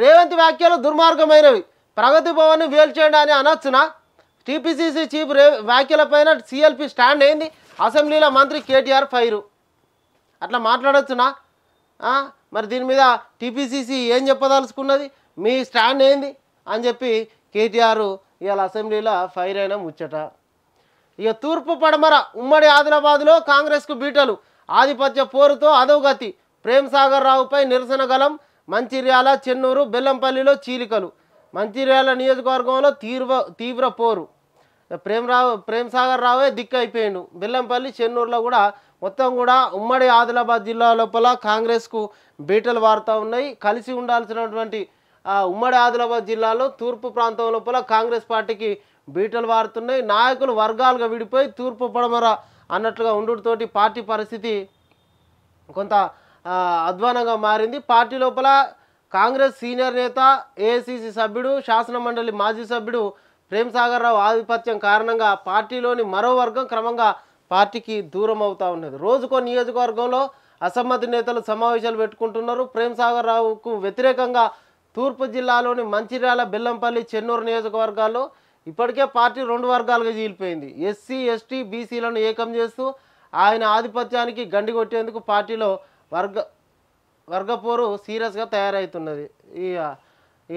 రేవంత్ వ్యాఖ్యలు దుర్మార్గమైనవి ప్రగతి భవన్ని వేలు చేయండి అని అనొచ్చున టీపీసీసీ చీఫ్ రే వ్యాఖ్యలపైన సిఎల్పి స్టాండ్ అయింది అసెంబ్లీలో మంత్రి కేటీఆర్ ఫైరు అట్లా మాట్లాడచ్చునా మరి దీని మీద టీపీసీసీ ఏం చెప్పదలుచుకున్నది మీ స్టాండ్ ఏంది అని చెప్పి కేటీఆర్ ఇవాళ అసెంబ్లీలో ఫైర్ అయిన ముచ్చట ఇక తూర్పు పడమర ఉమ్మడి ఆదిలాబాద్లో కాంగ్రెస్కు బీటలు ఆధిపత్య పోరుతో అధోగతి ప్రేమ్ సాగర్ రావుపై నిరసన గలం మంచిర్యాల చెన్నూరు బెల్లంపల్లిలో చీలికలు మంచిర్యాల నియోజకవర్గంలో తీవ్ర తీవ్ర పోరు ప్రేమరావు ప్రేమసాగర్ రావే దిక్కు అయిపోయిండు బెల్లంపల్లి చెన్నూరులో కూడా మొత్తం కూడా ఉమ్మడి ఆదిలాబాద్ జిల్లా లోపల కాంగ్రెస్కు బీటలు వారుతూ ఉన్నాయి కలిసి ఉండాల్సినటువంటి ఉమ్మడి ఆదిలాబాద్ జిల్లాలో తూర్పు ప్రాంతం లోపల కాంగ్రెస్ పార్టీకి బీటలు వారుతున్నాయి నాయకులు వర్గాలుగా విడిపోయి తూర్పు పడమర అన్నట్లుగా ఉండుతోటి పార్టీ పరిస్థితి కొంత అధ్వానంగా మారింది పార్టీ లోపల కాంగ్రెస్ సీనియర్ నేత ఏఐసిసి సభ్యుడు శాసనమండలి మాజీ సభ్యుడు ప్రేమ్ రావు ఆధిపత్యం కారణంగా పార్టీలోని మరో వర్గం క్రమంగా పార్టీకి దూరం అవుతూ ఉన్నది రోజుకో నియోజకవర్గంలో అసమ్మతి నేతలు సమావేశాలు పెట్టుకుంటున్నారు ప్రేమ్ రావుకు వ్యతిరేకంగా తూర్పు జిల్లాలోని మంచిర్యాల బెల్లంపల్లి చెన్నూరు నియోజకవర్గాల్లో ఇప్పటికే పార్టీ రెండు వర్గాలుగా చీలిపోయింది ఎస్సీ ఎస్టీ బీసీలను ఏకం చేస్తూ ఆయన ఆధిపత్యానికి గండి కొట్టేందుకు పార్టీలో వర్గ వర్గపోరు సీరియస్గా తయారవుతున్నది ఇక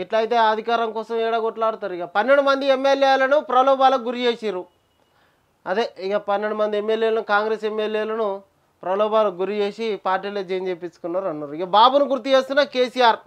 ఎట్లయితే అధికారం కోసం ఏడగొట్లాడుతారు ఇక పన్నెండు మంది ఎమ్మెల్యేలను ప్రలోభాలకు గురి చేసిరు అదే ఇక పన్నెండు మంది ఎమ్మెల్యేలను కాంగ్రెస్ ఎమ్మెల్యేలను ప్రలోభాలకు గురి చేసి పార్టీలో జైన్ చేయించుకున్నారు అన్నారు ఇక బాబును గుర్తు చేస్తున్న కేసీఆర్